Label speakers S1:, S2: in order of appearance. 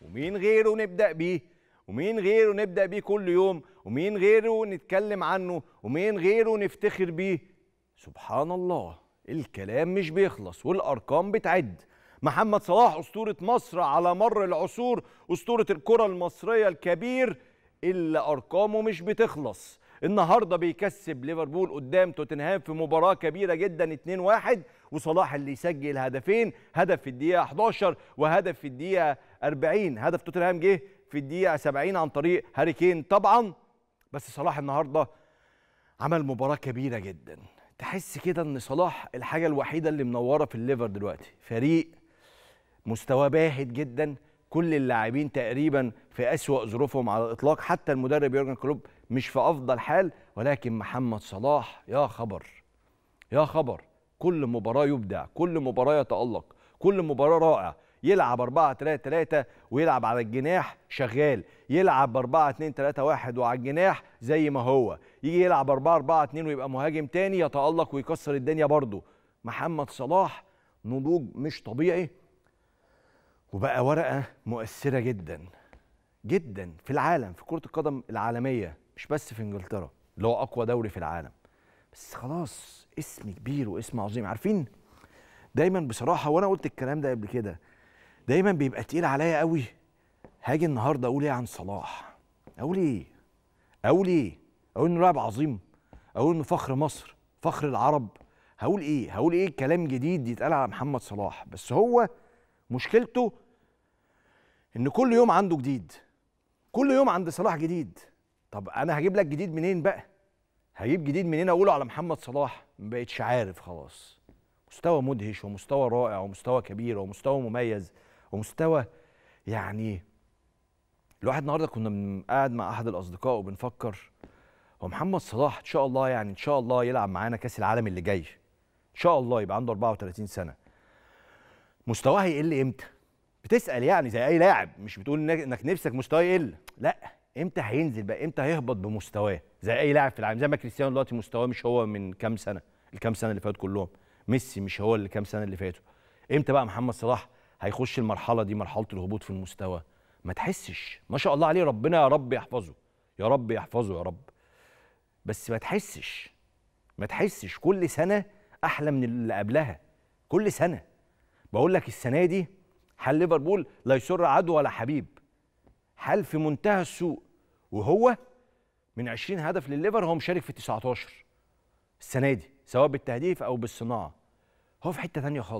S1: ومين غيره نبدأ بيه ومين غيره نبدأ بيه كل يوم ومين غيره نتكلم عنه ومين غيره نفتخر بيه سبحان الله الكلام مش بيخلص والأرقام بتعد محمد صلاح أسطورة مصر على مر العصور أسطورة الكرة المصرية الكبير اللي أرقامه مش بتخلص النهارده بيكسب ليفربول قدام توتنهام في مباراه كبيره جدا 2-1 وصلاح اللي يسجل هدفين هدف في الدقيقه 11 وهدف في الدقيقه 40 هدف توتنهام جه في الدقيقه 70 عن طريق هاري كين طبعا بس صلاح النهارده عمل مباراه كبيره جدا تحس كده ان صلاح الحاجه الوحيده اللي منوره في الليفر دلوقتي فريق مستواه باهت جدا كل اللاعبين تقريبا في أسوأ ظروفهم على الإطلاق حتى المدرب يورجن كلوب مش في أفضل حال ولكن محمد صلاح يا خبر يا خبر كل مباراة يبدع كل مباراة يتألق كل مباراة رائع يلعب 4 3 3 ويلعب على الجناح شغال يلعب 4 2 3 1 وعلى الجناح زي ما هو يجي يلعب 4 4 2 ويبقى مهاجم تاني يتألق ويكسر الدنيا برضه محمد صلاح نضوج مش طبيعي وبقى ورقه مؤثره جدا جدا في العالم في كره القدم العالميه مش بس في انجلترا اللي هو اقوى دوري في العالم بس خلاص اسم كبير واسم عظيم عارفين دايما بصراحه وانا قلت الكلام ده قبل كده دايما بيبقى تقيل عليا قوي هاجي النهارده اقول ايه عن صلاح اقول ايه اقول ايه اقول انه لاعب عظيم اقول انه فخر مصر فخر العرب هقول ايه هقول ايه كلام جديد يتقال على محمد صلاح بس هو مشكلته ان كل يوم عنده جديد كل يوم عند صلاح جديد طب انا هجيب لك جديد منين بقى هجيب جديد منين اقوله على محمد صلاح ما بقتش عارف خلاص مستوى مدهش ومستوى رائع ومستوى كبير ومستوى مميز ومستوى يعني الواحد النهارده كنا قاعد مع احد الاصدقاء وبنفكر هو محمد صلاح ان شاء الله يعني ان شاء الله يلعب معانا كاس العالم اللي جاي ان شاء الله يبقى عنده 34 سنه مستواه هيقل امتى بتسال يعني زي اي لاعب مش بتقول انك نفسك مستواه يقل لا امتى هينزل بقى امتى هيهبط بمستواه زي اي لاعب في العالم زي ما كريستيانو دلوقتي مستواه مش هو من كام سنه الكام سنه اللي فاتوا كلهم ميسي مش هو اللي كام سنه اللي فاتوا امتى بقى محمد صلاح هيخش المرحله دي مرحله الهبوط في المستوى ما تحسش ما شاء الله عليه ربنا يا رب يحفظه يا رب يحفظه يا رب بس ما تحسش ما تحسش كل سنه احلى من اللي قبلها كل سنه بقول لك السنه دي حال ليفربول لا يسر عدو ولا حبيب حال في منتهى السوء وهو من 20 هدف لليفر هو مشارك في 19 السنه دي سواء بالتهديف او بالصناعه هو في حته ثانيه خالص